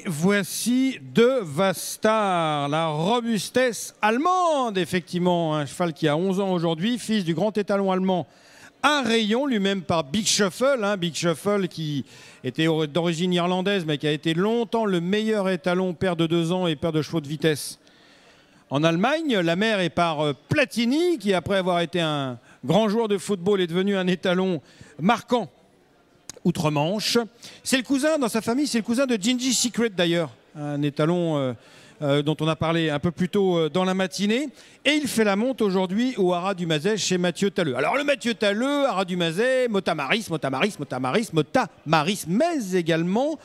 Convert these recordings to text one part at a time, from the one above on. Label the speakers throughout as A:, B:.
A: Et voici De Vastar, la robustesse allemande, effectivement. Un cheval qui a 11 ans aujourd'hui, fils du grand étalon allemand un rayon, lui-même par Big Shuffle. Hein, Big Shuffle qui était d'origine irlandaise, mais qui a été longtemps le meilleur étalon père de deux ans et père de chevaux de vitesse. En Allemagne, la mère est par euh, Platini, qui après avoir été un grand joueur de football est devenu un étalon marquant outre-Manche. C'est le cousin, dans sa famille, c'est le cousin de Gingy Secret d'ailleurs, un étalon euh, euh, dont on a parlé un peu plus tôt euh, dans la matinée. Et il fait la monte aujourd'hui au Haras du chez Mathieu Talleux. Alors le Mathieu Talleux, Haras du Mazet, Motamaris, Motamaris, Motamaris, Motamaris, mais également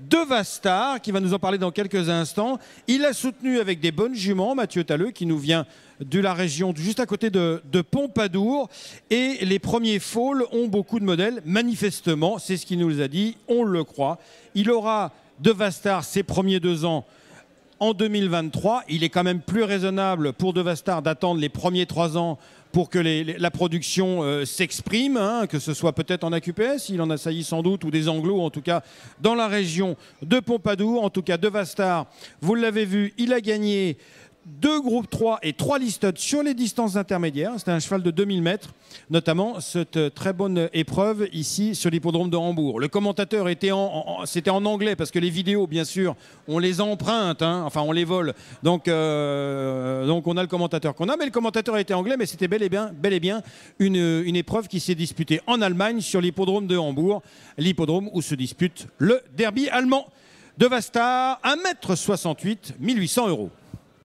A: de Vastar, qui va nous en parler dans quelques instants. Il a soutenu avec des bonnes juments Mathieu Talleux, qui nous vient de la région juste à côté de, Pompadour. Et les premiers faules ont beaucoup de modèles, manifestement, c'est ce qu'il nous a dit, on le croit. Il aura de Vastar ses premiers deux ans en 2023. Il est quand même plus raisonnable pour Devastar d'attendre les premiers trois ans pour que la production euh, s'exprime, hein, que ce soit peut-être en AQPS, il en a sailli sans doute, ou des anglos, en tout cas dans la région de Pompadour, en tout cas Devastar, Vous l'avez vu, il a gagné deux groupes 3 et trois listes sur les distances intermédiaires. C'était un cheval de 2000 mètres, notamment cette euh, très bonne épreuve ici sur l'hippodrome de Hambourg. Le commentateur était en, c'était en anglais parce que les vidéos, bien sûr, on les emprunte, hein, enfin on les vole. Donc, euh, donc on a le commentateur qu'on a, mais le commentateur était anglais, mais c'était bel et bien, bel et bien une, une épreuve qui s'est disputée en Allemagne sur l'hippodrome de Hambourg, l'hippodrome où se dispute le derby allemand. De Vasta. 1m68, 1800 euros.